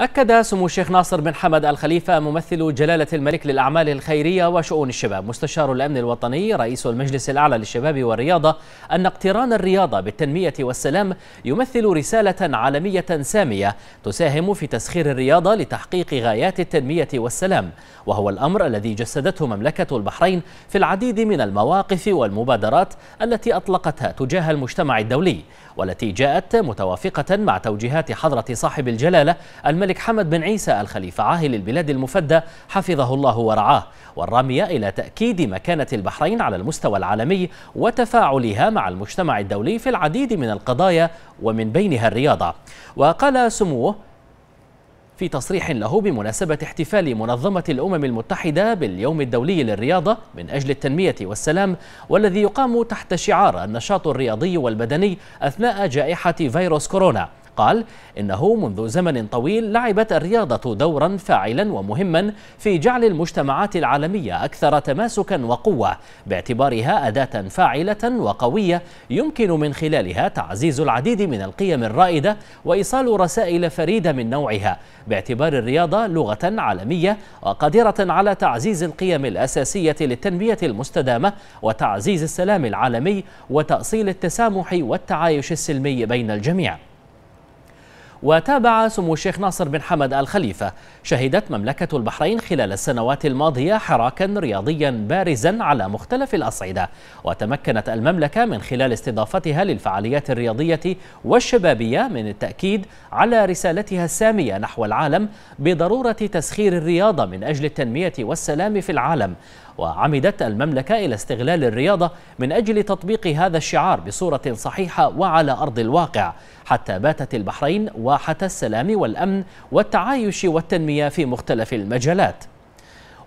أكد سمو الشيخ ناصر بن حمد الخليفة ممثل جلالة الملك للأعمال الخيرية وشؤون الشباب مستشار الأمن الوطني رئيس المجلس الأعلى للشباب والرياضة أن اقتران الرياضة بالتنمية والسلام يمثل رسالة عالمية سامية تساهم في تسخير الرياضة لتحقيق غايات التنمية والسلام وهو الأمر الذي جسدته مملكة البحرين في العديد من المواقف والمبادرات التي أطلقتها تجاه المجتمع الدولي والتي جاءت متوافقة مع توجيهات حضرة صاحب الجلالة الملك حمد بن عيسى الخليفة عاهل البلاد المفدى حفظه الله ورعاه والرامية إلى تأكيد مكانة البحرين على المستوى العالمي وتفاعلها مع المجتمع الدولي في العديد من القضايا ومن بينها الرياضة وقال سموه في تصريح له بمناسبة احتفال منظمة الأمم المتحدة باليوم الدولي للرياضة من أجل التنمية والسلام والذي يقام تحت شعار النشاط الرياضي والبدني أثناء جائحة فيروس كورونا قال إنه منذ زمن طويل لعبت الرياضة دورا فاعلا ومهما في جعل المجتمعات العالمية أكثر تماسكا وقوة باعتبارها أداة فاعلة وقوية يمكن من خلالها تعزيز العديد من القيم الرائدة وإيصال رسائل فريدة من نوعها باعتبار الرياضة لغة عالمية وقادرة على تعزيز القيم الأساسية للتنمية المستدامة وتعزيز السلام العالمي وتأصيل التسامح والتعايش السلمي بين الجميع وتابع سمو الشيخ ناصر بن حمد الخليفة شهدت مملكة البحرين خلال السنوات الماضية حراكا رياضيا بارزا على مختلف الأصعدة وتمكنت المملكة من خلال استضافتها للفعاليات الرياضية والشبابية من التأكيد على رسالتها السامية نحو العالم بضرورة تسخير الرياضة من أجل التنمية والسلام في العالم وعمدت المملكة إلى استغلال الرياضة من أجل تطبيق هذا الشعار بصورة صحيحة وعلى أرض الواقع حتى باتت البحرين واحة السلام والأمن والتعايش والتنمية في مختلف المجالات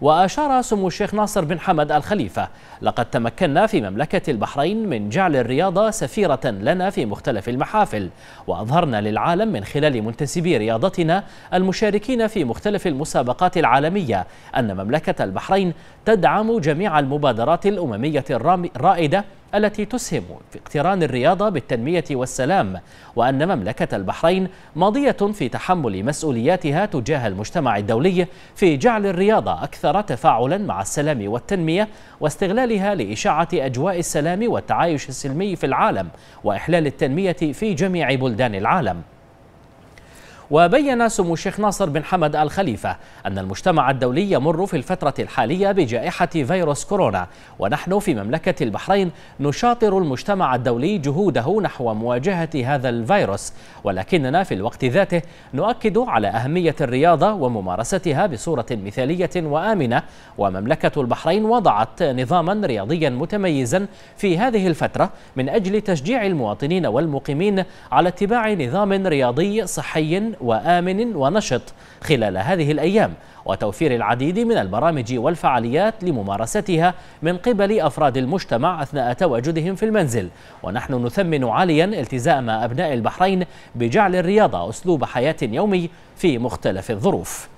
وأشار سمو الشيخ ناصر بن حمد الخليفة لقد تمكنا في مملكة البحرين من جعل الرياضة سفيرة لنا في مختلف المحافل وأظهرنا للعالم من خلال منتسبي رياضتنا المشاركين في مختلف المسابقات العالمية أن مملكة البحرين تدعم جميع المبادرات الأممية الرائدة التي تسهم في اقتران الرياضة بالتنمية والسلام وأن مملكة البحرين ماضية في تحمل مسؤولياتها تجاه المجتمع الدولي في جعل الرياضة أكثر تفاعلا مع السلام والتنمية واستغلالها لإشاعة أجواء السلام والتعايش السلمي في العالم وإحلال التنمية في جميع بلدان العالم وبين سمو الشيخ ناصر بن حمد الخليفة أن المجتمع الدولي يمر في الفترة الحالية بجائحة فيروس كورونا ونحن في مملكة البحرين نشاطر المجتمع الدولي جهوده نحو مواجهة هذا الفيروس ولكننا في الوقت ذاته نؤكد على أهمية الرياضة وممارستها بصورة مثالية وآمنة ومملكة البحرين وضعت نظاما رياضيا متميزا في هذه الفترة من أجل تشجيع المواطنين والمقيمين على اتباع نظام رياضي صحي وآمن ونشط خلال هذه الأيام وتوفير العديد من البرامج والفعاليات لممارستها من قبل أفراد المجتمع أثناء تواجدهم في المنزل ونحن نثمن عاليا التزام أبناء البحرين بجعل الرياضة أسلوب حياة يومي في مختلف الظروف